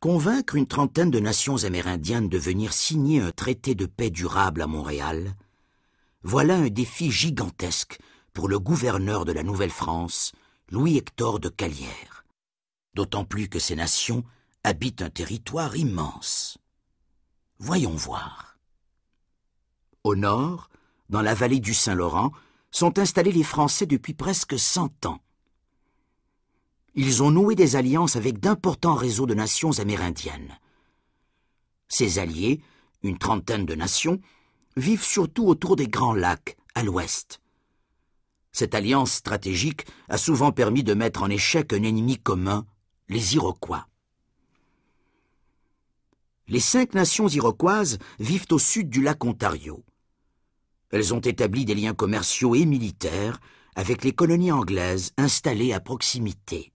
convaincre une trentaine de nations amérindiennes de venir signer un traité de paix durable à Montréal, voilà un défi gigantesque pour le gouverneur de la Nouvelle-France, Louis-Hector de Calière, d'autant plus que ces nations habitent un territoire immense. Voyons voir. Au nord, dans la vallée du Saint-Laurent, sont installés les Français depuis presque cent ans, ils ont noué des alliances avec d'importants réseaux de nations amérindiennes. Ces alliés, une trentaine de nations, vivent surtout autour des grands lacs, à l'ouest. Cette alliance stratégique a souvent permis de mettre en échec un ennemi commun, les Iroquois. Les cinq nations iroquoises vivent au sud du lac Ontario. Elles ont établi des liens commerciaux et militaires avec les colonies anglaises installées à proximité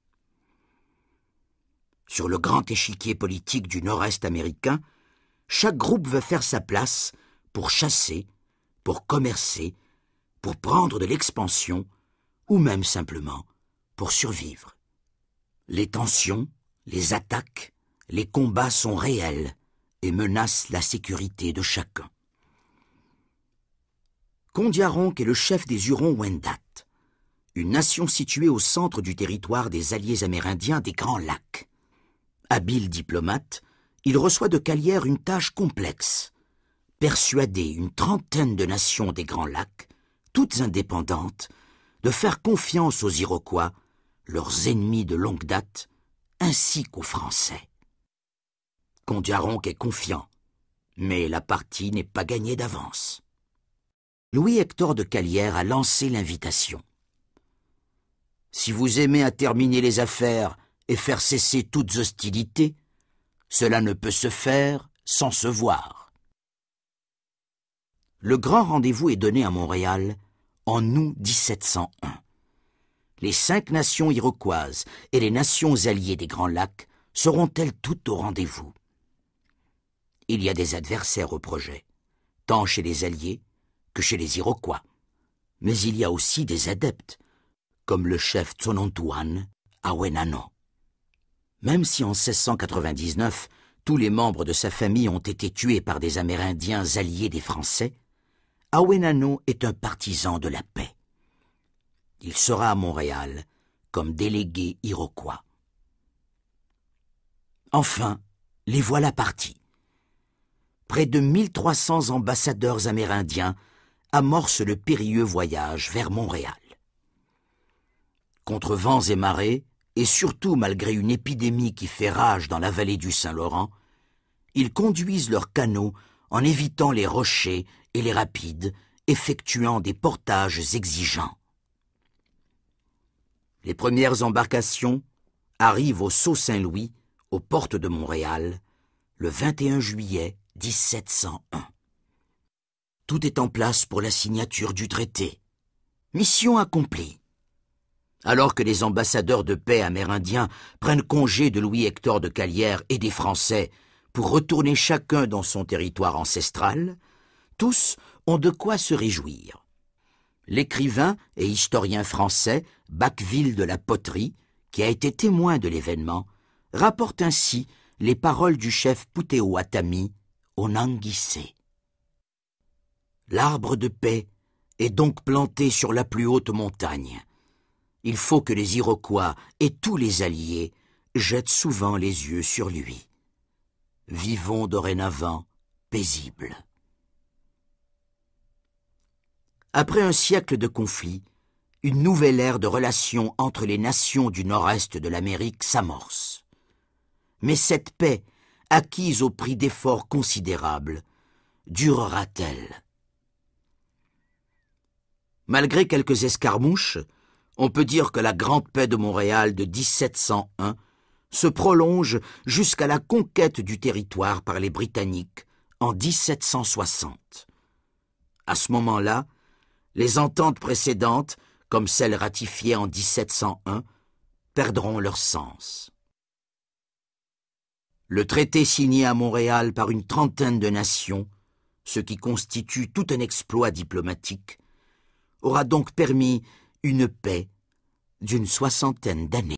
sur le grand échiquier politique du nord-est américain, chaque groupe veut faire sa place pour chasser, pour commercer, pour prendre de l'expansion, ou même simplement pour survivre. Les tensions, les attaques, les combats sont réels et menacent la sécurité de chacun. Kondiaronk est le chef des Hurons-Wendat, une nation située au centre du territoire des alliés amérindiens des Grands Lacs. Habile diplomate, il reçoit de Calière une tâche complexe persuader une trentaine de nations des Grands Lacs, toutes indépendantes, de faire confiance aux Iroquois, leurs ennemis de longue date, ainsi qu'aux Français. Condiaronc est confiant, mais la partie n'est pas gagnée d'avance. Louis-Hector de Calière a lancé l'invitation. Si vous aimez à terminer les affaires et faire cesser toutes hostilités, cela ne peut se faire sans se voir. Le grand rendez-vous est donné à Montréal en août 1701. Les cinq nations iroquoises et les nations alliées des Grands Lacs seront-elles toutes au rendez-vous Il y a des adversaires au projet, tant chez les alliés que chez les Iroquois. Mais il y a aussi des adeptes, comme le chef Tsonontuan à Wenano. Même si en 1699, tous les membres de sa famille ont été tués par des Amérindiens alliés des Français, Awenano est un partisan de la paix. Il sera à Montréal comme délégué iroquois. Enfin, les voilà partis. Près de 1300 ambassadeurs amérindiens amorcent le périlleux voyage vers Montréal. Contre vents et marées, et surtout malgré une épidémie qui fait rage dans la vallée du Saint-Laurent, ils conduisent leurs canots en évitant les rochers et les rapides, effectuant des portages exigeants. Les premières embarcations arrivent au Sceau Saint-Louis, aux portes de Montréal, le 21 juillet 1701. Tout est en place pour la signature du traité. Mission accomplie alors que les ambassadeurs de paix amérindiens prennent congé de Louis-Hector de Calière et des Français pour retourner chacun dans son territoire ancestral, tous ont de quoi se réjouir. L'écrivain et historien français Bacqueville de la Poterie, qui a été témoin de l'événement, rapporte ainsi les paroles du chef Puteo Atami au Nanguissé. L'arbre de paix est donc planté sur la plus haute montagne il faut que les Iroquois et tous les alliés jettent souvent les yeux sur lui. Vivons dorénavant paisibles. Après un siècle de conflits, une nouvelle ère de relations entre les nations du nord-est de l'Amérique s'amorce. Mais cette paix, acquise au prix d'efforts considérables, durera-t-elle Malgré quelques escarmouches, on peut dire que la Grande Paix de Montréal de 1701 se prolonge jusqu'à la conquête du territoire par les Britanniques en 1760. À ce moment-là, les ententes précédentes, comme celles ratifiées en 1701, perdront leur sens. Le traité signé à Montréal par une trentaine de nations, ce qui constitue tout un exploit diplomatique, aura donc permis une paix d'une soixantaine d'années.